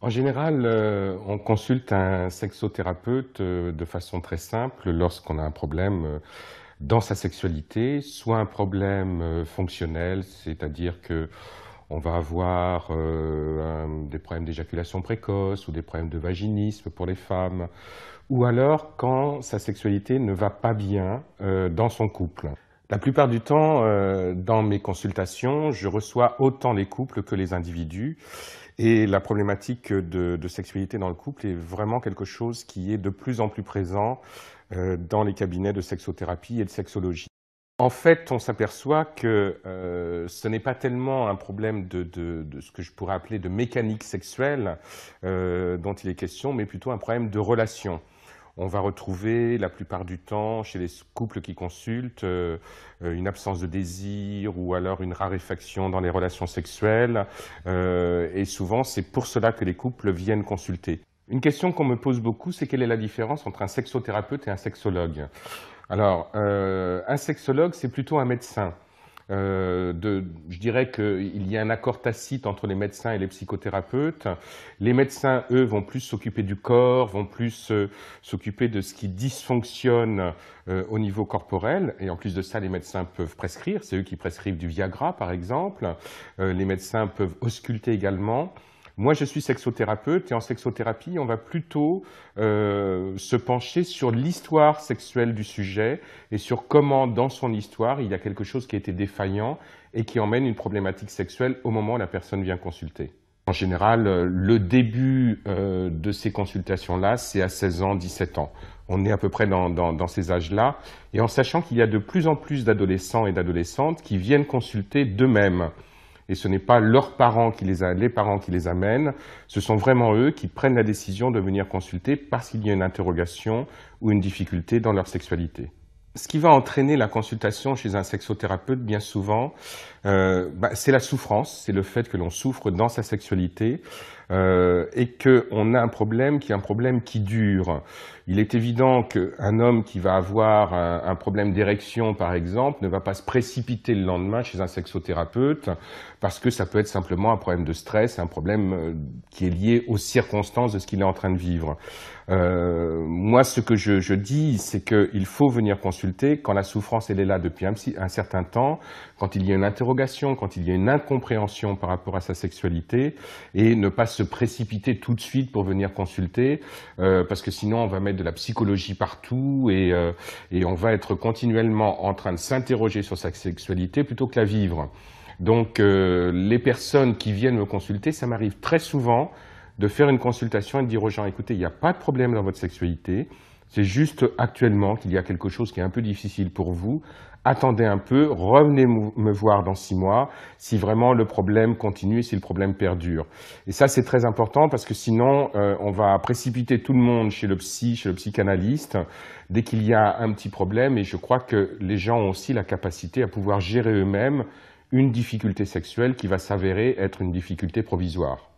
En général, euh, on consulte un sexothérapeute euh, de façon très simple lorsqu'on a un problème euh, dans sa sexualité, soit un problème fonctionnel, c'est-à-dire que va avoir des problèmes d'éjaculation précoce ou des problèmes de vaginisme pour les femmes, ou alors quand sa sexualité ne va pas bien dans son couple. La plupart du temps, euh, dans mes consultations, je reçois autant les couples que les individus. Et la problématique de, sexualité dans le couple est vraiment quelque chose qui est de plus en plus présent euh, dans les cabinets de sexothérapie et de sexologie. En fait, on s'aperçoit que euh, ce n'est pas tellement un problème de, ce que je pourrais appeler de mécanique sexuelle dont il est question, mais plutôt un problème de relation on va retrouver la plupart du temps chez les couples qui consultent euh, euh, une absence de désir ou alors une raréfaction dans les relations sexuelles. Euh, et souvent, c'est pour cela que les couples viennent consulter. Une question qu'on me pose beaucoup, c'est quelle est la différence entre un sexothérapeute et un sexologue Alors, un sexologue, c'est plutôt un médecin. Euh, je dirais qu'il y a un accord tacite entre les médecins et les psychothérapeutes. Les médecins, eux, vont plus s'occuper du corps, vont plus euh, s'occuper de ce qui dysfonctionne euh, au niveau corporel. Et en plus de ça, les médecins peuvent prescrire. C'est eux qui prescrivent du Viagra, par exemple. les médecins peuvent ausculter également. Moi, je suis sexothérapeute et en sexothérapie, on va plutôt euh, se pencher sur l'histoire sexuelle du sujet et sur comment, dans son histoire, il y a quelque chose qui a été défaillant et qui emmène une problématique sexuelle au moment où la personne vient consulter. En général, euh, le début euh, de ces consultations-là, c'est à 16 ans, 17 ans. On est à peu près dans ces âges-là. Et en sachant qu'il y a de plus en plus d'adolescents et d'adolescentes qui viennent consulter d'eux-mêmes et ce n'est pas leurs parents qui les, les parents qui les amènent, ce sont vraiment eux qui prennent la décision de venir consulter parce qu'il y a une interrogation ou une difficulté dans leur sexualité. Ce qui va entraîner la consultation chez un sexothérapeute, bien souvent, euh, bah, c'est la souffrance, c'est le fait que l'on souffre dans sa sexualité euh, et qu'on a un problème qui est un problème qui dure. Il est évident qu'un homme qui va avoir un, problème d'érection, par exemple, ne va pas se précipiter le lendemain chez un sexothérapeute parce que ça peut être simplement un problème de stress, un problème euh, qui est lié aux circonstances de ce qu'il est en train de vivre. Euh, moi, ce que je, je dis, c'est qu'il faut venir consulter quand la souffrance elle est là depuis un, un certain temps, quand il y a une interrogation quand il y a une incompréhension par rapport à sa sexualité, et ne pas se précipiter tout de suite pour venir consulter, euh, parce que sinon on va mettre de la psychologie partout euh, et, on va être continuellement en train de s'interroger sur sa sexualité plutôt que la vivre. Donc euh, les personnes qui viennent me consulter, ça m'arrive très souvent de faire une consultation et de dire aux gens, écoutez, il n'y a pas de problème dans votre sexualité, c'est juste actuellement qu'il y a quelque chose qui est un peu difficile pour vous. Attendez un peu, revenez me voir dans six mois si vraiment le problème continue et si le problème perdure. Et ça, c'est très important parce que sinon, euh, on va précipiter tout le monde chez le psy, chez le psychanalyste, dès qu'il y a un petit problème. Et je crois que les gens ont aussi la capacité à pouvoir gérer eux-mêmes une difficulté sexuelle qui va s'avérer être une difficulté provisoire.